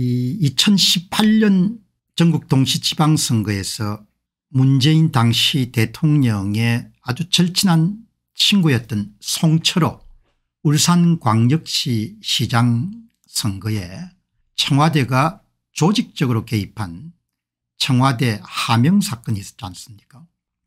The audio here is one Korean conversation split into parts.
이 2018년 전국 동시지방선거에서 문재인 당시 대통령의 아주 절친한 친구였던 송철호 울산광역시 시장 선거에 청와대가 조직적으로 개입한 청와대 하명 사건이 있었지 않습니까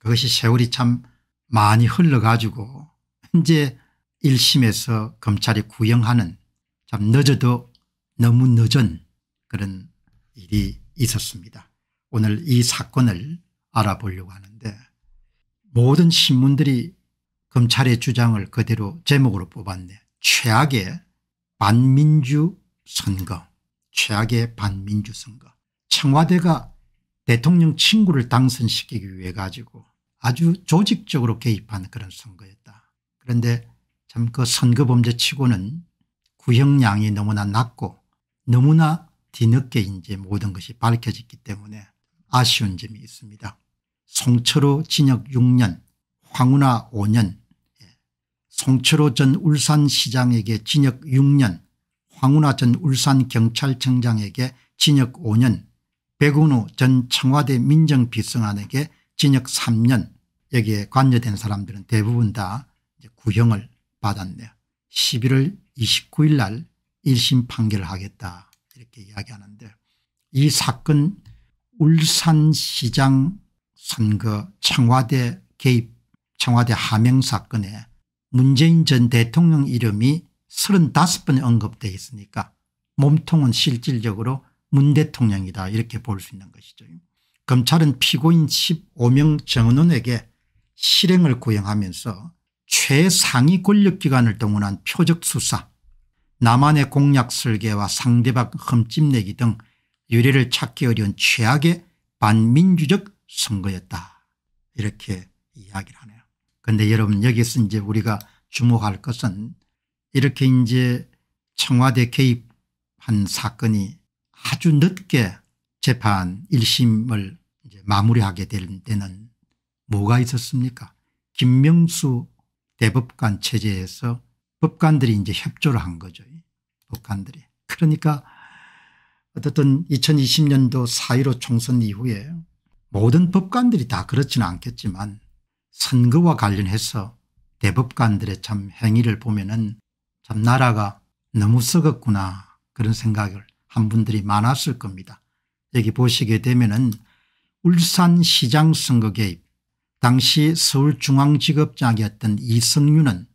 그것이 세월이 참 많이 흘러가지고 현재 1심에서 검찰이 구형하는 참 늦어도 너무 늦은 그런 일이 있었습니다. 오늘 이 사건을 알아보려고 하는데 모든 신문들이 검찰의 주장을 그대로 제목으로 뽑았네. 최악의 반민주 선거. 최악의 반민주 선거. 청와대가 대통령 친구를 당선시키기 위해 가지고 아주 조직적으로 개입한 그런 선거였다. 그런데 참 그 선거범죄치고는 구형량이 너무나 낮고 너무나 뒤늦게 이제 모든 것이 밝혀졌기 때문에 아쉬운 점이 있습니다. 송철호 징역 6년 황운하 5년 예. 송철호 전 울산시장에게 징역 6년 황운하 전 울산경찰청장에게 징역 5년 백운우 전 청와대 민정비서관에게 징역 3년 여기에 관여된 사람들은 대부분 다 구형을 받았네요. 11월 29일 날 1심 판결을 하겠다. 이렇게 이야기하는데 이 사건 울산시장 선거 청와대 개입 청와대 하명 사건에 문재인 전 대통령 이름이 35번 언급되어 있으니까 몸통은 실질적으로 문 대통령이다 이렇게 볼 수 있는 것이죠. 검찰은 피고인 15명 정원에게 실행을 구형하면서 최상위 권력기관을 동원한 표적 수사 남한의 공략 설계와 상대방 흠집내기 등 유례를 찾기 어려운 최악의 반민주적 선거였다 이렇게 이야기를 하네요. 그런데 여러분 여기서 이제 우리가 주목할 것은 이렇게 이제 청와대 개입한 사건이 아주 늦게 재판 1심을 마무리하게 될 때는 뭐가 있었습니까 김명수 대법관 체제에서 법관들이 이제 협조를 한 거죠. 법관들이. 그러니까 어쨌든 2020년도 4.15 총선 이후에 모든 법관들이 다 그렇지는 않겠지만 선거와 관련해서 대법관들의 참 행위를 보면은 참 나라가 너무 썩었구나 그런 생각을 한 분들이 많았을 겁니다. 여기 보시게 되면은 울산시장 선거 개입 당시 서울중앙지검장이었던 이성윤은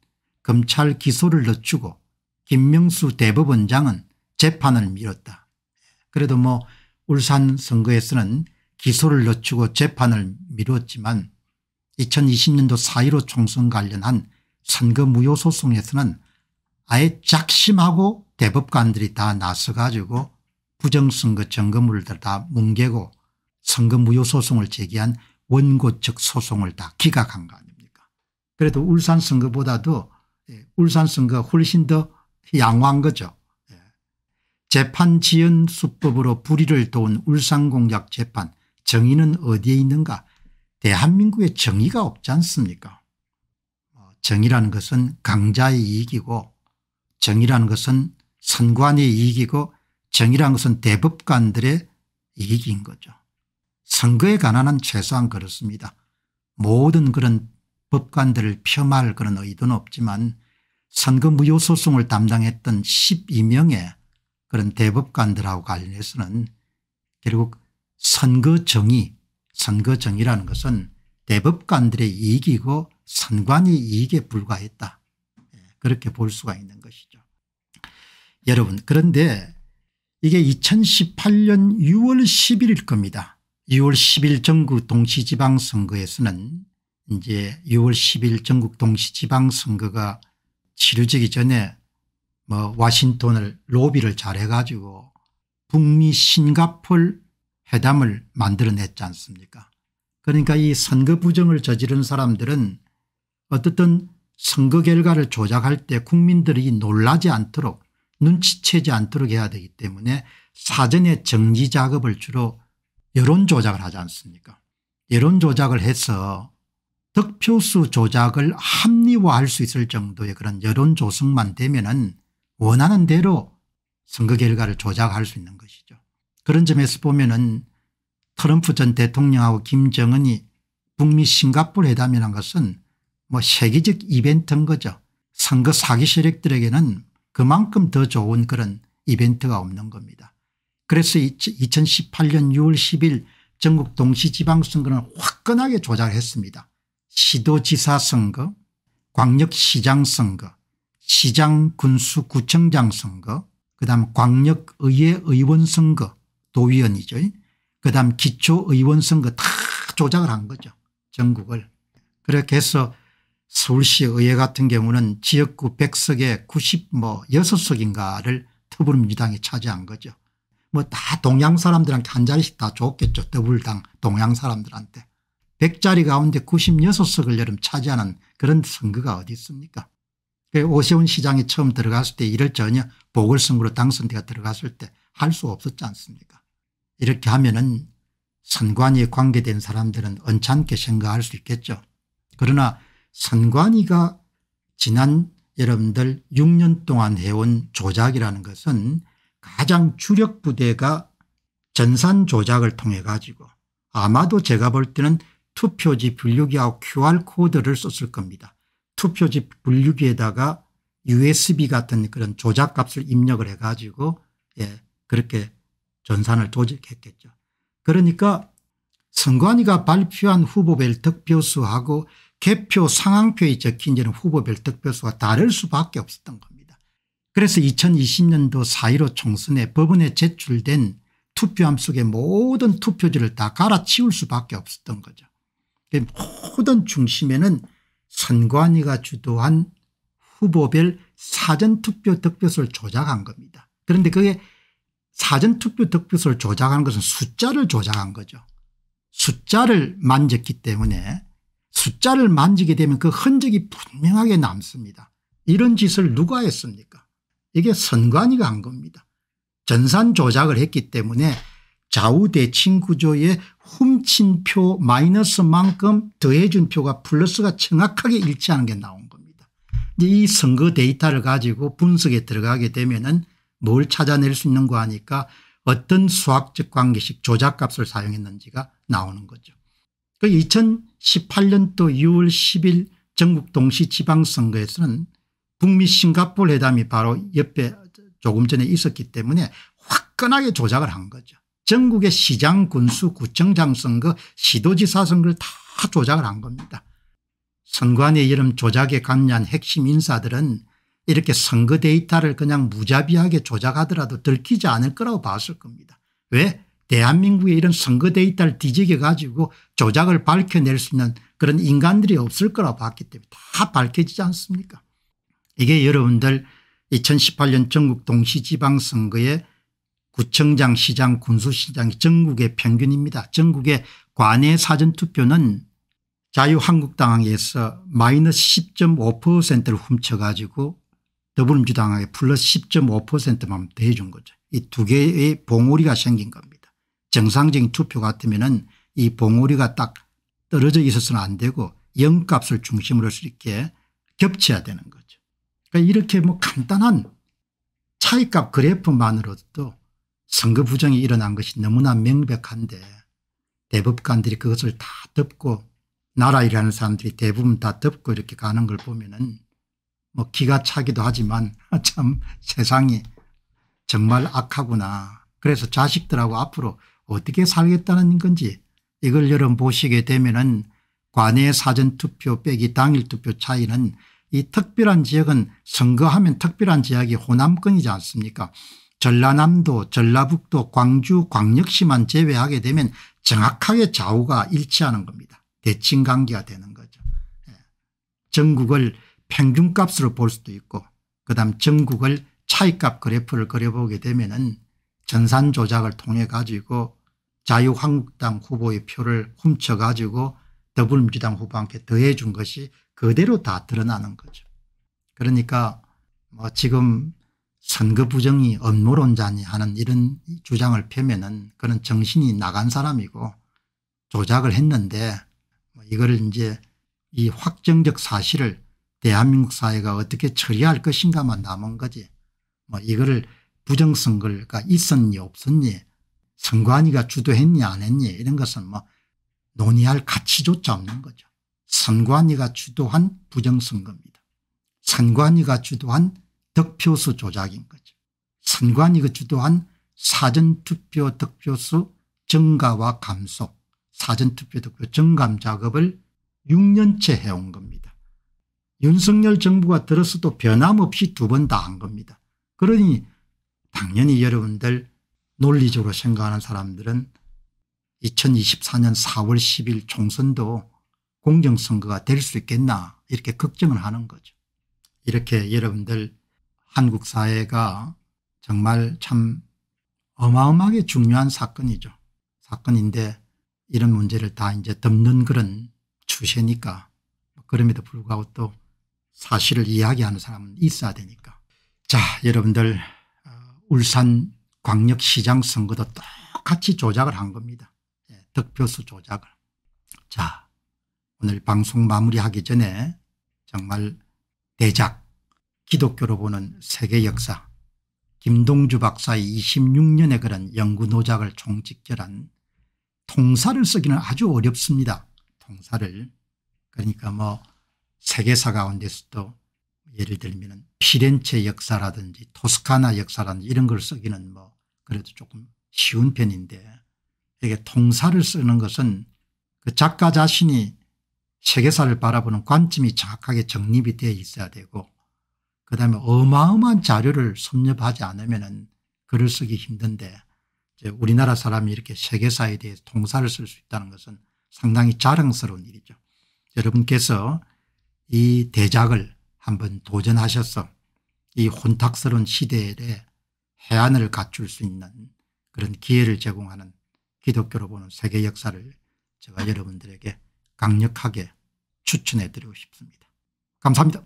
검찰 기소를 늦추고 김명수 대법원장은 재판을 미뤘다. 그래도 뭐 울산 선거에서는 기소를 늦추고 재판을 미뤘지만 2020년도 4.15 총선 관련한 선거 무효 소송에서는 아예 작심하고 대법관들이 다 나서가지고 부정선거 점검을 다 뭉개고 선거 무효 소송을 제기한 원고 측 소송을 다 기각한 거 아닙니까 그래도 울산 선거보다도 예, 울산 선거가 훨씬 더 양호한 거죠. 예. 재판 지연 수법으로 불의를 도운 울산공약 재판 정의는 어디에 있는가 대한민국에 정의가 없지 않습니까 어, 정의라는 것은 강자의 이익이고 정의라는 것은 선관의 이익이고 정의라는 것은 대법관들의 이익인 거죠. 선거에 관한 한 최소한 그렇습니다. 모든 그런 법관들을 폄할 하 그런 의도는 없지만 선거 무효 소송을 담당했던 12명의 그런 대법관들하고 관련해서는 결국 선거 정의 선거 정의라는 것은 대법관들의 이익이고 선관위 이익에 불과했다 예, 그렇게 볼 수가 있는 것이죠. 여러분 그런데 이게 2018년 6월 1 1일 겁니다. 6월 10일 정구 동시지방선거에서는 이제 6월 10일 전국 동시지방선거가 치루지기 전에 뭐 와싱턴을 로비를 잘해가지고 북미 싱가폴 회담을 만들어냈지 않습니까 그러니까 이 선거 부정을 저지른 사람들은 어떻든 선거 결과를 조작할 때 국민들이 놀라지 않도록 눈치채지 않도록 해야 되기 때문에 사전에 정지 작업을 주로 여론 조작을 하지 않습니까 여론 조작을 해서 득표수 조작을 합리화할 수 있을 정도의 그런 여론 조성만 되면 은 원하는 대로 선거 결과를 조작할 수 있는 것이죠. 그런 점에서 보면 은 트럼프 전 대통령하고 김정은이 북미 싱가포르 회담이라는 것은 뭐 세계적 이벤트인 거죠. 선거 사기 세력들에게는 그만큼 더 좋은 그런 이벤트가 없는 겁니다. 그래서 2018년 6월 10일 전국 동시지방선거는 화끈하게 조작했습니다. 시도지사 선거, 광역시장 선거, 시장 군수 구청장 선거, 그다음 광역의회 의원 선거 도의원이죠. 그다음 기초의원 선거 다 조작을 한 거죠. 전국을. 그렇게 해서 서울시 의회 같은 경우는 지역구 100석에 90뭐 6석인가를 더불어민주당이 차지한 거죠. 뭐 다 동양 사람들한테 한 자리씩 다 줬겠죠. 더불당 동양 사람들한테. 100자리 가운데 96석을 여름 차지하는 그런 선거가 어디 있습니까 그 오세훈 시장이 처음 들어갔을 때 이를 전혀 보궐선거로 당선자가 들어갔을 때 할 수 없었지 않습니까 이렇게 하면 은 선관위에 관계된 사람들은 언짢게 생각할 수 있겠죠 그러나 선관위가 지난 여러분들 6년 동안 해온 조작이라는 것은 가장 주력 부대가 전산 조작을 통해 가지고 아마도 제가 볼 때는 투표지 분류기하고 QR코드를 썼을 겁니다. 투표지 분류기에다가 USB 같은 그런 조작값을 입력을 해가지고 예, 그렇게 전산을 조직했겠죠. 그러니까 선관위가 발표한 후보별 득표수하고 개표 상황표에 적힌 이런 후보별 득표수가 다를 수밖에 없었던 겁니다. 그래서 2020년도 4.15 총선에 법원에 제출된 투표함 속의 모든 투표지를 다 갈아치울 수밖에 없었던 거죠. 그 모든 중심에는 선관위가 주도한 후보별 사전투표 득표수를 조작한 겁니다. 그런데 그게 사전투표 득표수를 조작한 것은 숫자를 조작한 거죠. 숫자를 만졌기 때문에 숫자를 만지게 되면 그 흔적이 분명하게 남습니다. 이런 짓을 누가 했습니까 이게 선관위가 한 겁니다. 전산 조작을 했기 때문에 좌우대칭 구조의 훔친 표 마이너스만큼 더해준 표가 플러스가 정확하게 일치하는 게 나온 겁니다. 이 선거 데이터를 가지고 분석에 들어가게 되면 은뭘 찾아낼 수 있는 거 하니까 어떤 수학적 관계식 조작값을 사용했는지가 나오는 거죠. 그 2018년도 6월 10일 전국 동시지방선거에서는 북미 싱가폴 회담이 바로 옆에 조금 전에 있었기 때문에 화끈하게 조작을 한 거죠. 전국의 시장 군수 구청장 선거 그 시도지사 선거를 다 조작을 한 겁니다. 선관위 이름 조작에 관여한 핵심 인사들은 이렇게 선거 데이터를 그냥 무자비하게 조작하더라도 들키지 않을 거라고 봤을 겁니다. 왜? 대한민국에 이런 선거 데이터를 뒤적여 가지고 조작을 밝혀낼 수 있는 그런 인간들이 없을 거라고 봤기 때문에 다 밝혀지지 않습니까 이게 여러분들 2018년 전국 동시지방선거에 구청장 시장 군수시장 이 전국의 평균입니다. 전국의 관내 사전투표는 자유한국당에서 마이너스 10.5%를 훔쳐가지고 더불어민주당에게 플러스 10.5%만 대준 거죠. 이 두 개의 봉오리가 생긴 겁니다. 정상적인 투표 같으면 이 봉오리가 딱 떨어져 있어서는 안 되고 영값을 중심으로 해서 이렇게 겹쳐야 되는 거죠. 그러니까 이렇게 뭐 간단한 차이값 그래프만으로도 선거 부정이 일어난 것이 너무나 명백한데 대법관들이 그것을 다 덮고 나라 일하는 사람들이 대부분 다 덮고 이렇게 가는 걸 보면은 뭐 기가 차기도 하지만 참 세상이 정말 악하구나. 그래서 자식들하고 앞으로 어떻게 살겠다는 건지 이걸 여러분 보시게 되면은 관외 사전투표 빼기 당일투표 차이는 이 특별한 지역은 선거하면 특별한 지역이 호남권이지 않습니까 전라남도 전라북도 광주 광역시만 제외하게 되면 정확하게 좌우가 일치하는 겁니다. 대칭관계가 되는 거죠. 예. 전국을 평균값으로 볼 수도 있고 그다음 전국을 차이값 그래프를 그려보게 되면 은 전산 조작을 통해 가지고 자유한국당 후보의 표를 훔쳐 가지고 더불어민주당 후보한테 더해 준 것이 그대로 다 드러나는 거죠. 그러니까 뭐 지금 선거 부정이 업무론자니 하는 이런 주장을 펴면은 그는 정신이 나간 사람이고 조작을 했는데 뭐 이거를 이제 이 확정적 사실을 대한민국 사회가 어떻게 처리할 것인가만 남은 거지 뭐 이거를 부정선거가 있었니 없었니 선관위가 주도했니 안 했니 이런 것은 뭐 논의할 가치조차 없는 거죠. 선관위가 주도한 부정선거입니다. 선관위가 주도한 득표수 조작인 거죠. 선관위가주도한 그 사전투표 득표수 증가와 감소 사전투표 득표 증감 작업을 6년째 해온 겁니다. 윤석열 정부가 들었어도 변함없이 두 번 다 한 겁니다. 그러니 당연히 여러분들 논리적으로 생각하는 사람들은 2024년 4월 10일 총선도 공정선거가 될 수 있겠나 이렇게 걱정을 하는 거죠. 이렇게 여러분들 한국 사회가 정말 참 어마어마하게 중요한 사건이죠. 사건인데 이런 문제를 다 이제 덮는 그런 추세니까 그럼에도 불구하고 또 사실을 이야기하는 사람은 있어야 되니까. 자 여러분들 어, 울산 광역시장 선거도 똑같이 조작을 한 겁니다. 예, 득표수 조작을. 자 오늘 방송 마무리하기 전에 정말 대작 기독교로 보는 세계 역사 김동주 박사의 26년에 걸한 연구 노작을 총집결한 통사를 쓰기는 아주 어렵습니다. 통사를 그러니까 뭐 세계사 가운데서도 예를 들면 피렌체 역사라든지 토스카나 역사라든지 이런 걸 쓰기는 뭐 그래도 조금 쉬운 편인데 이게 통사를 쓰는 것은 그 작가 자신이 세계사를 바라보는 관점이 정확하게 정립이 되어 있어야 되고 그 다음에 어마어마한 자료를 섭렵하지 않으면 글을 쓰기 힘든데 우리나라 사람이 이렇게 세계사에 대해 통사를 쓸 수 있다는 것은 상당히 자랑스러운 일이죠. 여러분께서 이 대작을 한번 도전하셔서 이 혼탁스러운 시대에 해안을 갖출 수 있는 그런 기회를 제공하는 기독교로 보는 세계 역사를 제가 여러분들에게 강력하게 추천해 드리고 싶습니다. 감사합니다.